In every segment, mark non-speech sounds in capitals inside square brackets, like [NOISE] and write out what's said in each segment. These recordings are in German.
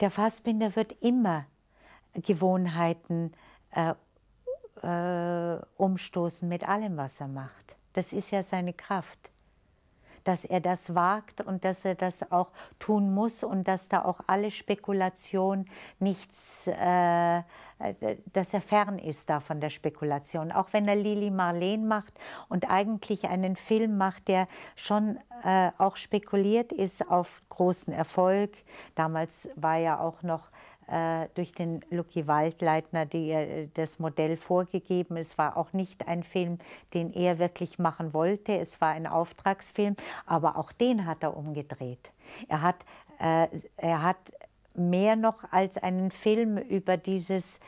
Der Fassbinder wird immer Gewohnheiten äh, äh, umstoßen mit allem, was er macht. Das ist ja seine Kraft, dass er das wagt und dass er das auch tun muss und dass da auch alle Spekulation nichts äh, äh, dass er fern ist da von der Spekulation. Auch wenn er Lili Marleen macht und eigentlich einen Film macht, der schon äh, auch spekuliert ist auf großen Erfolg. Damals war ja auch noch äh, durch den Lucky Waldleitner, die, äh, das Modell vorgegeben. Es war auch nicht ein Film, den er wirklich machen wollte. Es war ein Auftragsfilm, aber auch den hat er umgedreht. Er hat, äh, er hat mehr noch als einen Film über dieses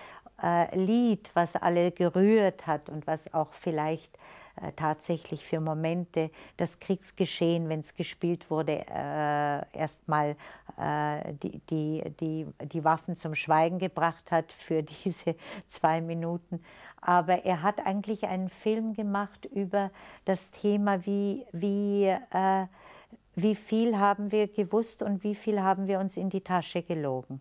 äh, Lied, was alle gerührt hat und was auch vielleicht äh, tatsächlich für Momente das Kriegsgeschehen, wenn es gespielt wurde, äh, erstmal äh, die, die, die, die Waffen zum Schweigen gebracht hat für [LAUGHS] diese zwei Minuten. Aber er hat eigentlich einen Film gemacht über das Thema, wie, wie äh, wie viel haben wir gewusst und wie viel haben wir uns in die Tasche gelogen?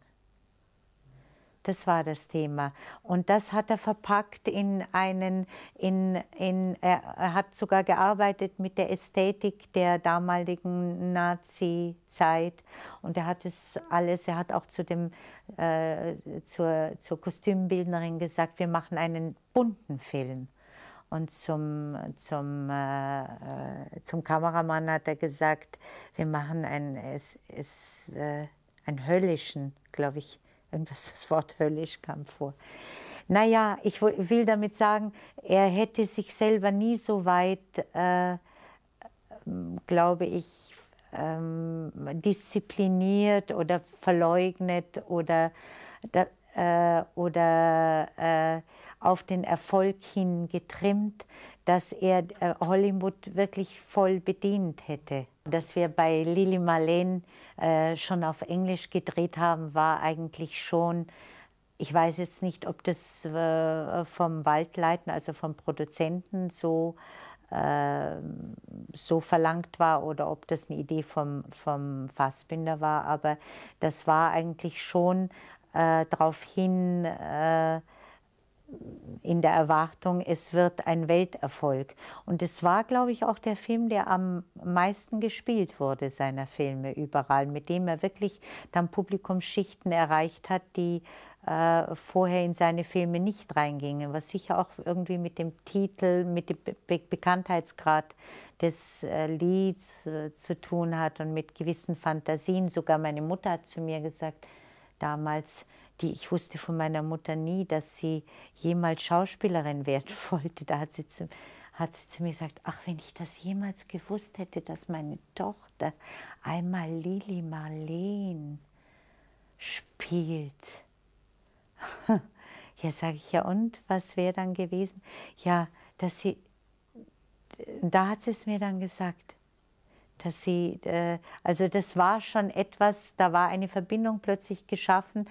Das war das Thema. Und das hat er verpackt in einen, in, in, er hat sogar gearbeitet mit der Ästhetik der damaligen Nazi-Zeit. Und er hat es alles, er hat auch zu dem, äh, zur, zur Kostümbildnerin gesagt, wir machen einen bunten Film. Und zum, zum, äh, äh, zum Kameramann hat er gesagt, wir machen einen, es, es, äh, einen höllischen, glaube ich, irgendwas, das Wort höllisch kam vor. Naja, ich will damit sagen, er hätte sich selber nie so weit, äh, glaube ich, ähm, diszipliniert oder verleugnet oder, da, äh, oder äh, auf den Erfolg hin getrimmt, dass er äh, Hollywood wirklich voll bedient hätte. Dass wir bei Lily Marlene äh, schon auf Englisch gedreht haben, war eigentlich schon, ich weiß jetzt nicht, ob das äh, vom Waldleiten, also vom Produzenten so ähm, so verlangt war oder ob das eine Idee vom, vom Fassbinder war, aber das war eigentlich schon äh, darauf hin äh, in der Erwartung, es wird ein Welterfolg. Und es war, glaube ich, auch der Film, der am meisten gespielt wurde seiner Filme überall, mit dem er wirklich dann Publikumsschichten erreicht hat, die äh, vorher in seine Filme nicht reingingen, was sicher auch irgendwie mit dem Titel, mit dem Be Bekanntheitsgrad des äh, Lieds äh, zu tun hat und mit gewissen Fantasien. Sogar meine Mutter hat zu mir gesagt damals, die ich wusste von meiner Mutter nie, dass sie jemals Schauspielerin [LAUGHS] werden wollte. Da hat sie zu, hat sie zu mir gesagt, ach, wenn ich das jemals gewusst hätte, dass meine Tochter einmal Lili Marleen spielt. [LAUGHS] ja, sage ich ja, und was wäre dann gewesen? Ja, dass sie, da hat sie es mir dann gesagt dass sie, äh, also das war schon etwas, da war eine Verbindung plötzlich geschaffen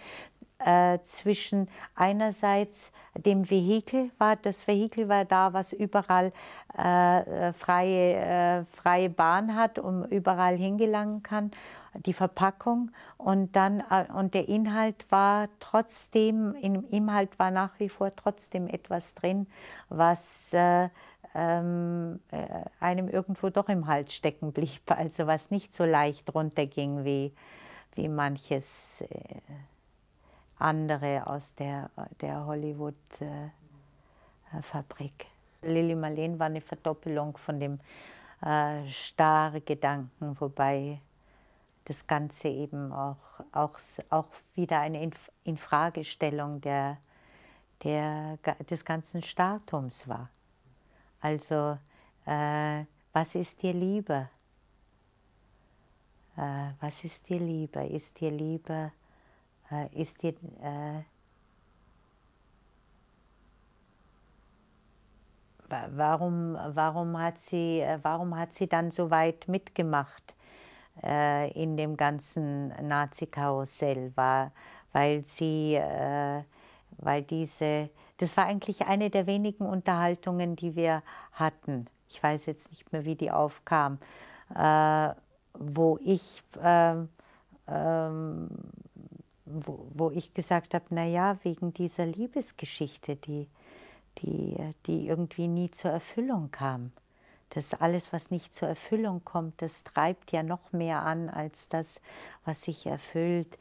äh, zwischen einerseits dem Vehikel war, das Vehikel war da, was überall äh, äh freie, äh, freie Bahn hat und überall hingelangen kann, die Verpackung und dann äh, und der Inhalt war trotzdem, im Inhalt war nach wie vor trotzdem etwas drin, was ähm, einem irgendwo doch im Hals stecken blieb, [LAUGHS] also was nicht so leicht runterging wie, wie manches andere aus der, der Hollywood-Fabrik. Lili Marleen war eine Verdoppelung von dem äh, Gedanken, wobei das Ganze eben auch, auch, auch wieder eine Infragestellung der, der, des ganzen Startums war. Also, äh, was ist dir lieber? Äh, was ist dir lieber? Ist dir lieber äh, ist die äh, warum, warum, hat sie, äh, warum hat sie dann so weit mitgemacht äh, in dem ganzen Nazi-Karussell? weil sie, äh, weil diese, das war eigentlich eine der wenigen Unterhaltungen, die wir hatten. Ich weiß jetzt nicht mehr, wie die aufkam, äh, wo ich ähm, ähm wo, wo ich gesagt habe, na ja, wegen dieser Liebesgeschichte, die, die, die irgendwie nie zur Erfüllung kam. Das alles, was nicht zur Erfüllung kommt, das treibt ja noch mehr an als das, was sich erfüllt.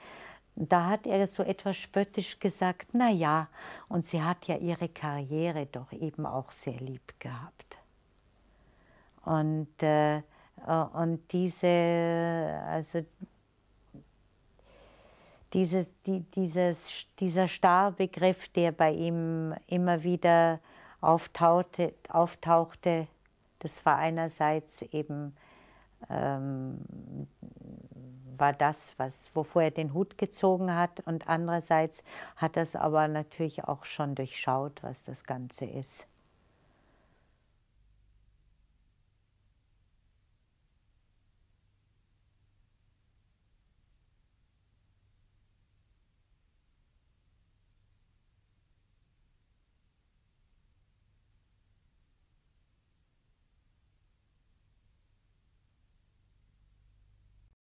Da hat er so etwas spöttisch gesagt, na ja, und sie hat ja ihre Karriere doch eben auch sehr lieb gehabt. Und, äh, äh und diese, also dieses, die, dieses, dieser Starbegriff, der bei ihm immer wieder auftauchte, auftauchte das war einerseits eben ähm, war das, was, wovor er den Hut gezogen hat und andererseits hat er es aber natürlich auch schon durchschaut, was das Ganze ist.